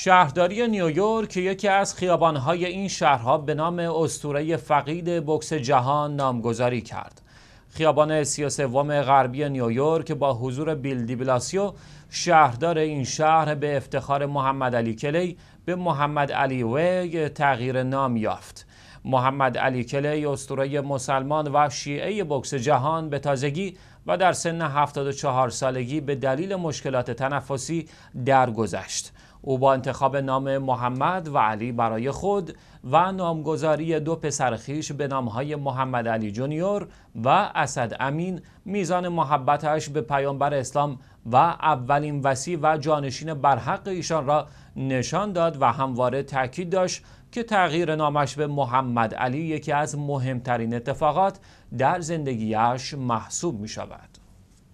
شهرداری نیویورک یکی از خیابانهای این شهرها به نام استوره فقید بکس جهان نامگذاری کرد. خیابان وام غربی نیویورک با حضور بیل دی بلاسیو شهردار این شهر به افتخار محمد علی کلی به محمد علی وی تغییر نام یافت. محمد علی کلی استوره مسلمان و شیعه بکس جهان به تازگی و در سن 74 سالگی به دلیل مشکلات تنفسی درگذشت. او با انتخاب نام محمد و علی برای خود و نامگذاری دو پسرخیش به به نامهای محمد علی جونیور و اسد امین میزان محبتش به پیامبر اسلام و اولین وسیع و جانشین برحق ایشان را نشان داد و همواره تاکید داشت که تغییر نامش به محمد علی یکی از مهمترین اتفاقات در زندگیش محسوب می شود.